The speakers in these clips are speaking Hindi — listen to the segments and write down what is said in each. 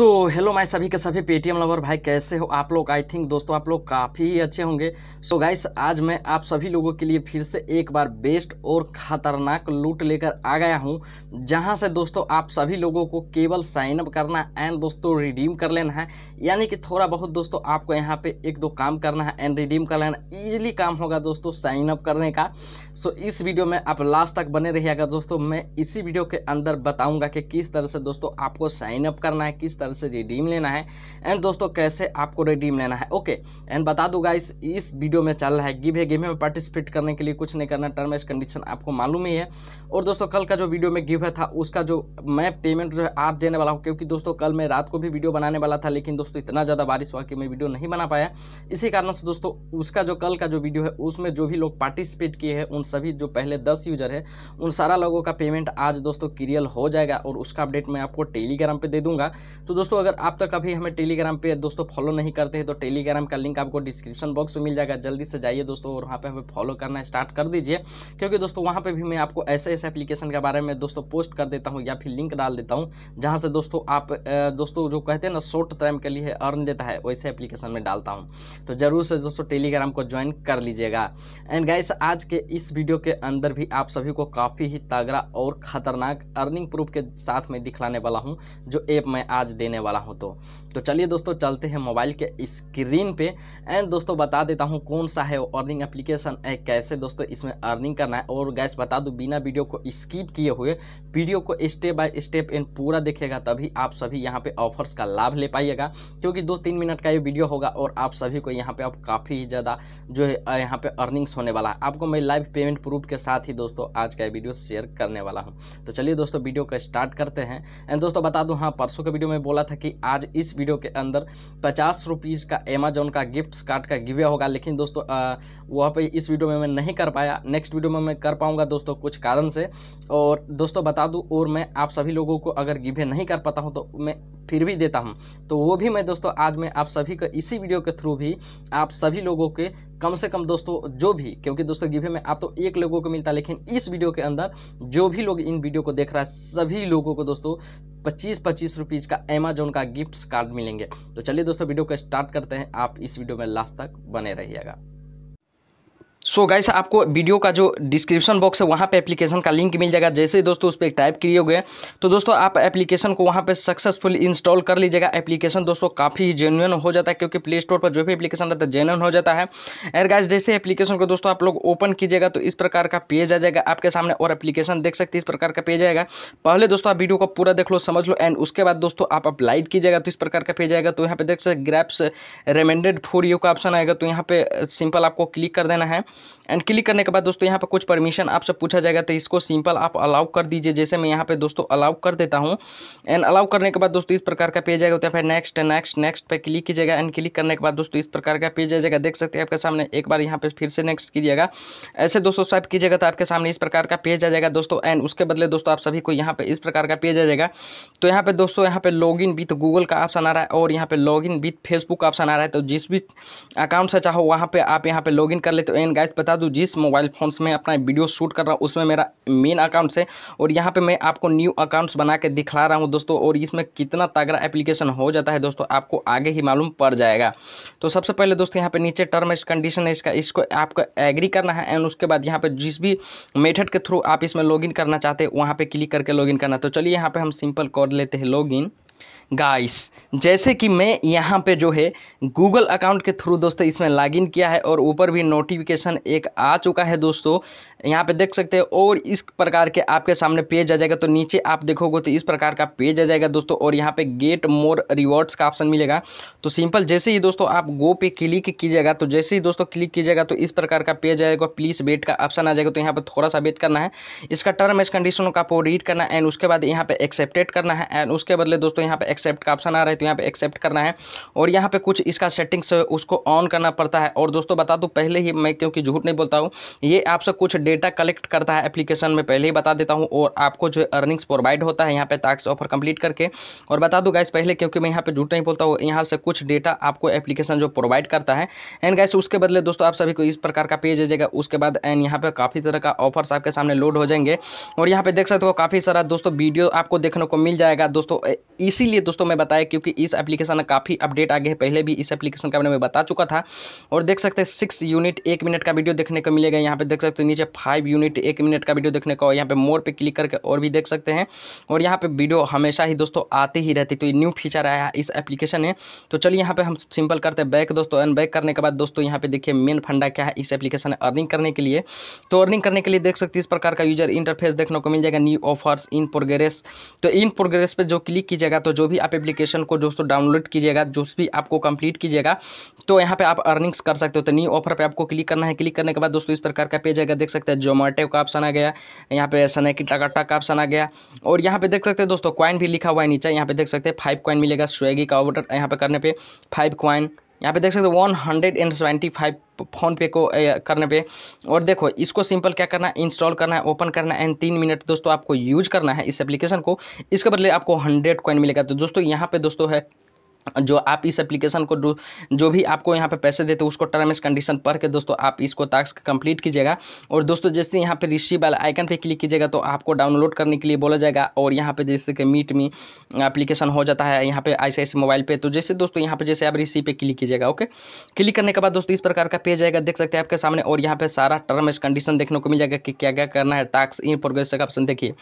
तो हेलो मैं सभी के सभी पेटीएम लवर भाई कैसे हो आप लोग आई थिंक दोस्तों आप लोग काफ़ी ही अच्छे होंगे सो so गाइस आज मैं आप सभी लोगों के लिए फिर से एक बार बेस्ट और ख़तरनाक लूट लेकर आ गया हूं जहां से दोस्तों आप सभी लोगों को केवल साइनअप करना करना एंड दोस्तों रिडीम कर लेना है यानी कि थोड़ा बहुत दोस्तों आपको यहाँ पर एक दो काम करना है एंड रिडीम कर लेना ईजिली काम होगा दोस्तों साइन अप करने का सो so इस वीडियो में आप लास्ट तक बने रहिएगा दोस्तों मैं इसी वीडियो के अंदर बताऊँगा कि किस तरह से दोस्तों आपको साइनअप करना है किस तरह उसे रिडीम लेना है एंड दोस्तों कैसे आपको रिडीम लेना है ओके एंड बता दूंगा इस इस वीडियो में चल रहा है गिव है गिव में पार्टिसिपेट करने के लिए कुछ नहीं करना टर्म एज कंडीशन आपको मालूम ही है और दोस्तों कल का जो वीडियो में गिव है था उसका जो मैं पेमेंट जो है आज देने वाला हूँ क्योंकि दोस्तों कल मैं रात को भी वीडियो बनाने वाला था लेकिन दोस्तों इतना ज़्यादा बारिश हुआ कि मैं वीडियो नहीं बना पाया इसी कारण से दोस्तों उसका जो कल का जो वीडियो है उसमें जो भी लोग पार्टिसिपेट किए हैं उन सभी जो पहले दस यूजर है उन सारा लोगों का पेमेंट आज दोस्तों क्रियल हो जाएगा और उसका अपडेट मैं आपको टेलीग्राम पे दे दूंगा तो दोस्तों अगर आप तक अभी हमें टेलीग्राम पे दोस्तों फॉलो नहीं करते हैं तो टेलीग्राम का लिंक आपको डिस्क्रिप्शन बॉक्स में मिल जाएगा जल्दी से जाइए दोस्तों और वहाँ पे हमें फॉलो करना स्टार्ट कर दीजिए क्योंकि दोस्तों वहाँ पे भी मैं आपको ऐसे ऐसे एप्लीकेशन के बारे में दोस्तों पोस्ट कर देता हूँ या फिर लिंक डाल देता हूँ जहाँ से दोस्तों आप दोस्तों जो कहते हैं ना शॉर्ट टाइम के लिए अर्न देता है वैसे एप्लीकेशन में डालता हूँ तो ज़रूर से दोस्तों टेलीग्राम को ज्वाइन कर लीजिएगा एंड गाइस आज के इस वीडियो के अंदर भी आप सभी को काफ़ी ही तगड़ा और ख़तरनाक अर्निंग प्रूफ के साथ में दिखलाने वाला हूँ जो ऐप मैं आज देने वाला हो तो तो चलिए दोस्तों चलते हैं मोबाइल के स्क्रीन पे एंड दोस्तों बता देता हूँ कौन सा है अर्निंग एप्लीकेशन है कैसे दोस्तों इसमें अर्निंग करना है और गैस बता दूँ बिना वीडियो को स्किप किए हुए वीडियो को स्टेप बाय स्टेप एंड पूरा देखेगा तभी आप सभी यहाँ पे ऑफर्स का लाभ ले पाइएगा क्योंकि दो तीन मिनट का ये वीडियो होगा और आप सभी को यहाँ पे अब काफ़ी ज़्यादा जो है यहाँ पे अर्निंग्स होने वाला है आपको मैं लाइव पेमेंट प्रूफ के साथ ही दोस्तों आज का ये वीडियो शेयर करने वाला हूँ तो चलिए दोस्तों वीडियो का स्टार्ट करते हैं एंड दोस्तों बता दूँ हाँ परसों के वीडियो में बोला था कि आज इस वीडियो के अंदर पचास रुपीज़ का अमेजोन का गिफ्ट कार्ड का गिवे होगा लेकिन दोस्तों वहाँ पे इस वीडियो में मैं नहीं कर पाया नेक्स्ट वीडियो में मैं कर पाऊँगा दोस्तों कुछ कारण से और दोस्तों बता दूँ और मैं आप सभी लोगों को अगर गिवे नहीं कर पाता हूँ तो मैं फिर भी देता हूँ तो वो भी मैं दोस्तों आज मैं आप सभी का इसी वीडियो के थ्रू भी आप सभी लोगों के कम से कम दोस्तों जो भी क्योंकि दोस्तों गिवे में आप तो एक लोगों को मिलता है लेकिन इस वीडियो के अंदर जो भी लोग इन वीडियो को देख रहा है सभी लोगों को दोस्तों पच्चीस पच्चीस रुपीज़ का अमेजोन का गिफ्ट कार्ड मिलेंगे तो चलिए दोस्तों वीडियो को स्टार्ट करते हैं आप इस वीडियो में लास्ट तक बने रहिएगा सो so गाइस आपको वीडियो का जो डिस्क्रिप्शन बॉक्स है वहाँ पे एप्लीकेशन का लिंक मिल जाएगा जैसे ही दोस्तों उस पर टाइप करिएगे तो दोस्तों आप एप्लीकेशन को वहाँ पे सक्सेसफुल इंस्टॉल कर लीजिएगा एप्लीकेशन दोस्तों काफ़ी जेनुअन हो जाता है क्योंकि प्ले स्टोर पर जो भी एप्लीकेशन रहता है जेनुअन हो जाता है एर गाइज जैसे एप्लीकेशन को दोस्तों आप लोग ओपन कीजिएगा तो इस प्रकार का पेज आ जाएगा आपके सामने और एप्लीकेशन देख सकते इस प्रकार का पेज आएगा पहले दोस्तों आप वीडियो को पूरा देख लो समझ लो एंड उसके बाद दोस्तों आप अपलाइड कीजिएगा तो इस प्रकार का पेज आएगा तो यहाँ पे देख सकते ग्रैप्स रेमेंडेड फोर यू का ऑप्शन आएगा तो यहाँ पर सिंपल आपको क्लिक कर देना है एंड क्लिक करने के बाद दोस्तों यहाँ पर कुछ परमिशन आपसे पूछा जाएगा तो इसको सिंपल आप अलाउ कर दीजिए जैसे मैं यहाँ पे दोस्तों अलाउ कर देता हूँ एंड अलाउ करने के बाद दोस्तों इस प्रकार का पेज आएगा तो फिर नेक्स्ट नेक्स्ट नेक्स्ट पे क्लिक कीजिएगा एंड क्लिक करने के बाद दोस्तों इस प्रकार का पेज आ जाएगा देख सकते हैं आपके सामने एक बार यहाँ पे फिर से नेक्स्ट कीजिएगा ऐसे दोस्तों स्वाइप कीजिएगा तो आपके सामने इस प्रकार का पेज आ जाएगा दोस्तों एंड उसके बदले दोस्तों आप सभी को यहाँ पे इस प्रकार का पेज आ जाएगा तो यहाँ पे दोस्तों यहाँ पे लॉग इन विथ गूगल का ऑप्शन आ रहा है और यहाँ पे लॉग इन विथ फेसबुक का ऑप्शन आ रहा है तो जिस भी अकाउंट से चाहो वहाँ पे आप यहाँ पे लॉग इन कर लेते हो एंड गाइस बता दूँ जिस मोबाइल फ़ोन से मैं अपना वीडियो शूट कर रहा हूँ उसमें मेरा मेन अकाउंट्स है और यहाँ पर मैं आपको न्यू अकाउंट्स बना के दिखला रहा हूँ दोस्तों और इसमें कितना तगड़ा एप्लीकेशन हो जाता है दोस्तों आपको आगे ही मालूम पड़ जाएगा तो सबसे पहले दोस्तों यहाँ पर नीचे टर्म एंड कंडीशन है इसका इसको आपको एग्री करना है एंड उसके बाद यहाँ पर जिस भी मेथड के थ्रू आप इसमें लॉग करना चाहते हैं वहाँ पर क्लिक करके लॉग करना तो चलिए यहाँ पर हम सिंपल कर लेते हैं लॉग गाइस जैसे कि मैं यहाँ पे जो है गूगल अकाउंट के थ्रू दोस्तों इसमें लॉगिन किया है और ऊपर भी नोटिफिकेशन एक आ चुका है दोस्तों यहाँ पे देख सकते हैं और इस प्रकार के आपके सामने पेज आ जाएगा तो नीचे आप देखोगे तो इस प्रकार का पेज आ जाएगा दोस्तों और यहाँ पे गेट मोर रिवॉर्ड्स का ऑप्शन मिलेगा तो सिंपल जैसे ही दोस्तों आप गो पे क्लिक कीजिएगा तो जैसे ही दोस्तों क्लिक कीजिएगा तो इस प्रकार का पेज आएगा प्लीज़ वेट का ऑप्शन आ जाएगा तो यहाँ पर थोड़ा सा वेट करना है इसका टर्म एंड कंडीशन का आपको रीड करना है एंड उसके बाद यहाँ पर एक्सेप्टेड करना है एंड उसके बदले दोस्तों यहाँ पर एक्सेप्ट का ऑप्शन आ रहा है तो यहाँ पे एक्सेप्ट करना है और यहाँ पे कुछ इसका सेटिंग्स उसको ऑन करना पड़ता है और दोस्तों बता दूँ पहले ही मैं क्योंकि झूठ नहीं बोलता हूँ ये आपसे कुछ डेटा कलेक्ट करता है एप्लीकेशन में पहले ही बता देता हूँ और आपको जो अर्निंग्स प्रोवाइड होता है यहाँ पे टास्क ऑफर कंप्लीट करके और बता दूँ गैस पहले क्योंकि मैं यहाँ पर झूठ नहीं बोलता हूँ यहाँ से कुछ डेटा आपको एप्लीकेशन जो प्रोवाइड करता है एंड गैस उसके बदले दोस्तों आप सभी को इस प्रकार का पेज आजगा उसके बाद एंड यहाँ पर काफ़ी तरह का ऑफर्स आपके सामने लोड हो जाएंगे और यहाँ पर देख सकते हो काफ़ी सारा दोस्तों वीडियो आपको देखने को मिल जाएगा दोस्तों इसीलिए दोस्तों मैं बताया क्योंकि इस एप्लीकेशन का काफ़ी अपडेट आ गए पहले भी इस एप्लीकेशन के बारे में बता चुका था और देख सकते हैं सिक्स यूनिट एक मिनट का वीडियो देखने को मिलेगा यहाँ पर देख सकते हो नीचे फाइव यूनिट एक मिनट का वीडियो देखने को यहाँ पर मोर पर क्लिक करके और भी देख सकते हैं और यहाँ पर वीडियो हमेशा ही दोस्तों आती ही रहती तो ये न्यू फीचर आया है इस एप्लीकेशन है तो चलिए यहाँ पर हम सिंपल करते हैं बैक दोस्तों अनबैक करने के बाद दोस्तों यहाँ पर देखिए मेन फंडा क्या है इस एप्लीकेशन अर्निंग करने के लिए तो अर्निंग करने के लिए देख सकते इस प्रकार का यूजर इंटरफेस देखने को मिल जाएगा न्यू ऑफर्स इन प्रोग्रेस तो इन प्रोग्रेस पे जो क्लिक कीजिएगा तो जो भी आप एप्लीकेशन को दोस्तों डाउनलोड कीजिएगा जो भी आपको कंप्लीट कीजिएगा तो यहाँ पे आप अर्निंग्स कर सकते हो तो न्यू ऑफर पे आपको क्लिक करना है क्लिक करने के बाद दोस्तों इस प्रकार का पेज आएगा देख सकते हैं जोमेटो का ऑप्शन आ गया यहाँ पे सनैकी टाकाटा का ऑप्शन आ गया और यहाँ पे देख सकते हैं दोस्तों क्वाइन भी लिखा हुआ है नीचे यहाँ पे देख सकते हैं फाइव क्वाइन मिलेगा स्वेगी का ऑर्डर यहाँ पे करने पर फाइव क्वाइन यहाँ पे देख सकते हो one hundred and twenty five PhonePe को करने पे और देखो इसको सिंपल क्या करना है इंस्टॉल करना है ओपन करना है एंड तीन मिनट दोस्तों आपको यूज करना है इस एप्लीकेशन को इसके बदले आपको हंड्रेड कॉइन मिलेगा तो दोस्तों यहाँ पे दोस्तों है जो आप इस एप्लीकेशन को जो भी आपको यहाँ पे पैसे देते उसको टर्म एंड कंडीशन पढ़ के दोस्तों आप इसको टास्क कंप्लीट कीजिएगा और दोस्तों जैसे यहाँ पे रिसीव वाला आइकन पे क्लिक कीजिएगा तो आपको डाउनलोड करने के लिए बोला जाएगा और यहाँ पे जैसे कि मीट मी एप्लीकेशन हो जाता है यहाँ पे ऐसे ऐसे मोबाइल पे तो जैसे दोस्तों यहाँ पर जैसे आप रिसीव पे क्लिक कीजिएगा ओके क्लिक करने के बाद दोस्तों इस प्रकार का पेज आएगा देख सकते हैं आपके सामने और यहाँ पे सारा टर्म एंड कंडीशन देखने को मिल जाएगा कि क्या क्या करना है टास्क इन प्रोग्रेस का ऑप्शन देखिए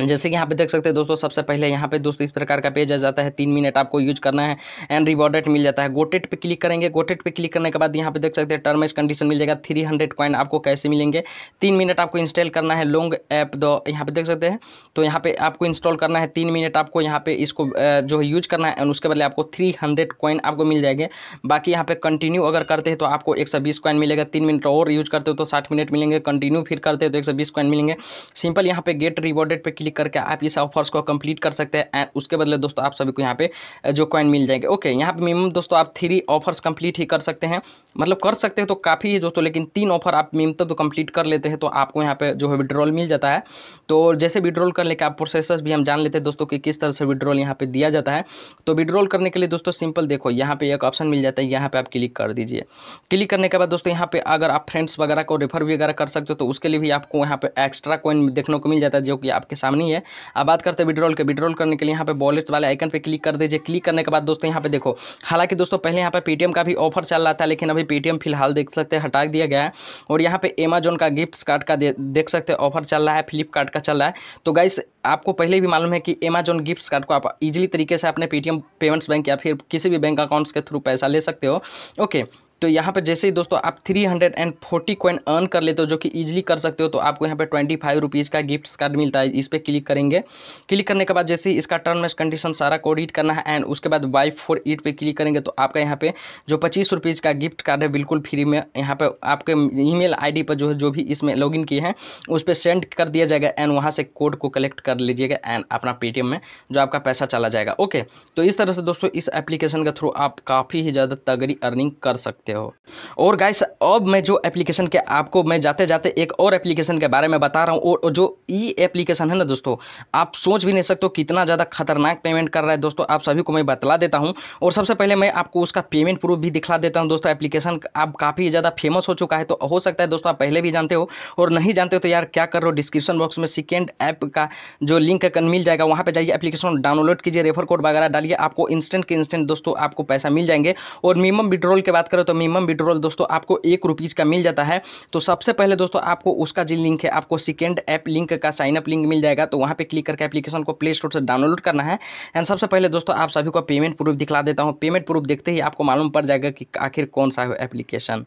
जैसे कि यहाँ पे देख सकते हैं दोस्तों सबसे पहले यहाँ पे दोस्तों इस प्रकार का पेज आ जाता है तीन मिनट आपको यूज करना है एंड रिवॉर्डेड मिल जाता है गोटेट पे क्लिक करेंगे गोटेट पे क्लिक करने के बाद यहाँ पे देख सकते हैं टर्म एज कंडीशन मिल जाएगा थ्री हंड्रेड कॉइन आपको कैसे मिलेंगे तीन मिनट आपको इंस्टॉल करना है लॉन्ग ऐप दो यहाँ पे देख सकते हैं तो यहाँ पे आपको इंस्टॉल करना है तीन मिनट आपको यहाँ पे इसको जो है यूज करना है एंड उसके बदले आपको थ्री हंड्रेड कॉइन आपको मिल जाएंगे बाकी यहाँ पे कंटिन्यू अगर करते हैं तो आपको एक सौ बीस कॉइन मिलेगा तीन मिनट और यूज करते हो तो साठ मिनट मिलेंगे कंटिन्यू फिर करते हो तो एक सौ बीस कॉइन मिलेंगे सिंपल यहाँ पे गेट रिवॉर्डेड पे क्लिक करके आप इस ऑफर्स को कंप्लीट कर सकते हैं एंड उसके बदले दोस्तों आप सभी को यहाँ पे जो कॉइन मिल जाएंगे ओके यहाँ पे मिनिमम दोस्तों आप थ्री ऑफर्स कंप्लीट ही कर सकते हैं मतलब कर सकते हैं तो काफ़ी है दोस्तों लेकिन तीन ऑफर आप मिनिमम तो कंप्लीट कर लेते हैं तो आपको यहाँ पे जो है विड्रॉल मिल जाता है तो जैसे विड्रॉल करने का प्रोसेस भी हम जान लेते हैं दोस्तों कि किस तरह से विड्रॉल यहाँ पर दिया जाता है तो विड्रॉल करने के लिए दोस्तों सिंपल देखो यहाँ पर एक ऑप्शन मिल जाता है यहाँ पर आप क्लिक कर दीजिए क्लिक करने के बाद दोस्तों यहाँ पर अगर आप फ्रेंड्स वगैरह को रेफर वगैरह कर सकते हो तो उसके लिए भी आपको यहाँ पर एक्स्ट्रा कॉइन देखने को मिल जाता है जो कि आपके सामने नहीं है अब बात करते हैं विड्रॉल के विड्रॉल करने के लिए यहाँ पे वॉलेट वाले आइकन पे क्लिक कर दीजिए क्लिक करने के बाद दोस्तों यहाँ पे देखो हालांकि दोस्तों पहले यहाँ पे पेटीएम का भी ऑफर चल रहा था लेकिन अभी पेटीएम फिलहाल देख सकते हैं हटा दिया गया है और यहाँ पे अमेजोन का गिफ्ट कार्ड का देख सकते हैं ऑफर चल रहा है फ्लिपकार्ट का चल रहा है तो गाइस आपको पहले भी मालूम है कि अमेजोन गिफ्ट कार्ड को आप इजिली तरीके से अपने पेटीएम पेमेंट्स बैंक या फिर किसी भी बैंक अकाउंट्स के थ्रू पैसा ले सकते हो ओके तो यहाँ पर जैसे ही दोस्तों आप 340 कॉइन अर्न कर लेते हो जो कि इजीली कर सकते हो तो आपको यहाँ पे ट्वेंटी फाइव रुपीज़ का गिफ्ट कार्ड मिलता है इस पर क्लिक करेंगे क्लिक करने के बाद जैसे ही इसका टर्म एंड कंडीशन सारा को रीड करना है एंड उसके बाद वाई फोर ईट पर क्लिक करेंगे तो आपका यहाँ पे जो पच्चीस रुपीज़ का गिफ्ट कार्ड है बिल्कुल फ्री में यहाँ पर आपके आई डी पर जो है जो भी इसमें लॉग इन किए हैं उस पर सेंड कर दिया जाएगा एंड वहाँ से कोड को कलेक्ट कर लीजिएगा एंड अपना पेटीएम में जो आपका पैसा चला जाएगा ओके तो इस तरह से दोस्तों इस एप्लीकेशन के थ्रू आप काफ़ी ही ज़्यादा तगड़ी अर्निंग कर सकते हैं सकते हो और गाइस अब मैं जो एप्लीकेशन के आपको मैं जाते जाते एक और एप्लीकेशन के बारे में बता रहा हूँ और जो ई एप्लीकेशन है ना दोस्तों आप सोच भी नहीं सकते कितना ज़्यादा खतरनाक पेमेंट कर रहा है दोस्तों आप सभी को मैं बतला देता हूँ और सबसे पहले मैं आपको उसका पेमेंट प्रूफ भी दिखला देता हूँ दोस्तों एप्लीकेशन आप काफ़ी ज़्यादा फेमस हो चुका है तो हो सकता है दोस्तों आप पहले भी जानते हो और नहीं जानते हो तो यार क्या कर रहे हो डिस्क्रिप्शन बॉक्स में सेकेंड ऐप का जो लिंक मिल जाएगा वहाँ पर जाइए एप्लीकेशन डाउनलोड कीजिए रेफर कोड वगैरह डालिए आपको इंस्टेंट के इंस्टेंट दोस्तों आपको पैसा मिल जाएंगे और मिनिमम विड्रोल की बात करें तो मिनिमम विड्रोल दोस्तों आपको एक रुपीज़ का मिल जाता है तो सबसे पहले दोस्तों आपको उसका जी लिंक है आपको सेकेंड ऐप लिंक का साइनअप लिंक मिल जाएगा तो वहाँ पर क्लिक करके एप्लीकेशन को प्ले स्टोर से डाउनलोड करना है एंड सबसे पहले दोस्तों आप सभी को पेमेंट प्रूफ दिखला देता हूँ पेमेंट प्रूफ देखते ही आपको मालूम पड़ जाएगा कि आखिर कौन सा है एप्लीकेशन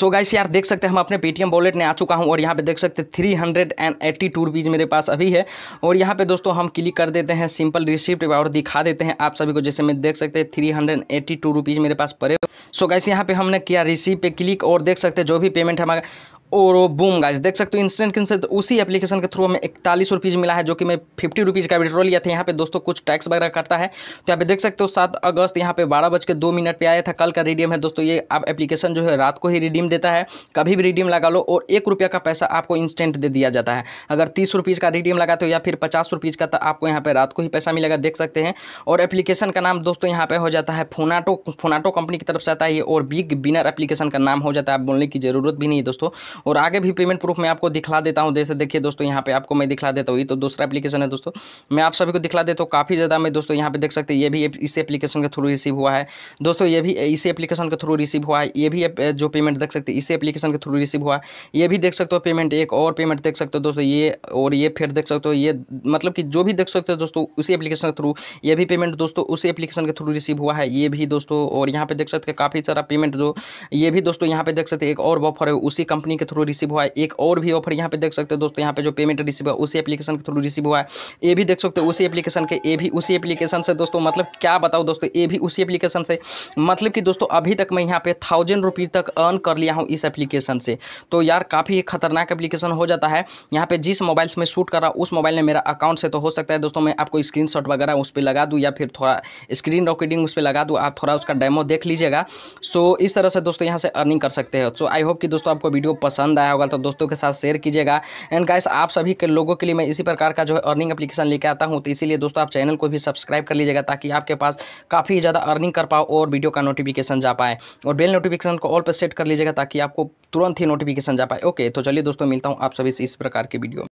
सो गाइस यार देख सकते हैं हम अपने पेटीएम वॉलेट में आ चुका हूँ और यहाँ पे देख सकते हैं three hundred and eighty two rupees मेरे पास अभी है और यहाँ पे दोस्तों हम क्लिक कर देते हैं सिंपल रिसिप्ट और दिखा देते हैं आप सभी को जैसे मैं देख सकते हैं three hundred eighty two rupees मेरे पास पड़े सो so गैस यहाँ पे हमने किया रिसीव पे क्लिक और देख सकते हैं जो भी पेमेंट हमारा और बूम गाइस देख सकते हो इंस्टेंट किन से तो उसी एप्लीकेशन के थ्रू हमें इकतालीस रुपीज़ मिला है जो कि मैं फिफ्टी रुपीज़ का विड्रॉ लिया था यहाँ पे दोस्तों कुछ टैक्स वगैरह करता है तो यहाँ पे देख सकते हो सात अगस्त यहाँ पे बारह बज के दो मिनट पे आया था कल का रिडीम है दोस्तों ये आप एप्लीकेशन जो है रात को ही रिडीम देता है कभी भी रिडीम लगा लो और एक रुपया का पैसा आपको इंस्टेंट दे दिया जाता है अगर तीस रुपीज़ का रिडीम लगाते हो या फिर पचास रुपीज़ का तो आपको यहाँ पर रात को ही पैसा मिलेगा देख सकते हैं और एप्लीकेशन का नाम दोस्तों यहाँ पर हो जाता है फोनाटो फोनाटो कंपनी की तरफ से आता है ये और बिग बिनर एप्लीकेशन का नाम हो जाता है आप बोलने की ज़रूरत भी नहीं है दोस्तों और आगे भी पेमेंट प्रूफ मैं आपको दिखला देता हूँ जैसे देखिए दोस्तों यहाँ पे आपको मैं दिखला देता हूँ ये तो दूसरा एप्लीकेशन है दोस्तों मैं आप सभी को दिखला देता हूँ काफ़ी ज़्यादा मैं दोस्तों यहाँ पे देख सकते ये भी इस एप्लीकेशन के थ्रू रिसीव हुआ है दोस्तों ये भी इसी एप्लीकेशन के थ्रू रिसीव हुआ है ये भी जो पेमेंट देख सकते इसी एप्लीकेशन के थ्रू रिसीव हुआ है ये भी देख सकते हो पेमेंट एक और पेमेंट देख सकते हो दोस्तों ये और ये फिर देख सकते हो ये मतलब कि जो भी देख सकते हो दोस्तों उसी एप्लीकेशन के थ्रू ये भी पेमेंट दोस्तों उसी एप्लीकेशन के थ्रू रिसीव हुआ है ये भी दोस्तों और यहाँ पे देख सकते काफ़ी सारा पेमेंट जो ये भी दोस्तों यहाँ पे देख सकते एक और ऑफर है उसी कंपनी के थ्रू रिसीव हुआ है एक और भी ऑफर यहाँ पे देख सकते हो दोस्तों यहाँ पे जो पेमेंट रिसीव हुआ उसी एप्लीकेशन के थ्रू रिसीव हुआ है ये भी देख सकते हो उसी एप्लीकेशन के ये भी उसी एप्लीकेशन से दोस्तों मतलब क्या बताओ दोस्तों ये भी उसी एप्लीकेशन से मतलब कि दोस्तों अभी तक मैं यहाँ पे थाउजेंड रुपीज़ तक अर्न कर लिया हूँ इस एप्लीकेशन से तो यार काफ़ी खतरनाक एप्लीकेशन हो जाता है यहाँ पे जिस मोबाइल से मैं शूट कर रहा हूँ उस मोबाइल ने मेरा अकाउंट से तो हो सकता है दोस्तों मैं आपको स्क्रीन वगैरह उस पर लगा दूँ या फिर थोड़ा स्क्रीन रॉकेटिंग उस पर लगा दूँ आप थोड़ा उसका डेमो देख लीजिएगा सो इस तरह से दोस्तों यहाँ से अर्निंग कर सकते हैं सो आई होप कि दोस्तों आपको वीडियो पसंद पसंद आया होगा तो दोस्तों के साथ शेयर कीजिएगा एंड गाइस आप सभी के लोगों के लिए मैं इसी प्रकार का जो है अर्निंग एप्लीकेशन लेके आता हूँ तो इसीलिए दोस्तों आप चैनल को भी सब्सक्राइब कर लीजिएगा ताकि आपके पास काफ़ी ज़्यादा अर्निंग कर पाओ और वीडियो का नोटिफिकेशन जा पाए और बेल नोटिफिकेशन को ऑल पर सेट कर लीजिएगा ताकि आपको तुरंत ही नोटिफिकेशन जा पाए ओके तो चलिए दोस्तों मिलता हूँ आप सभी से इस प्रकार की वीडियो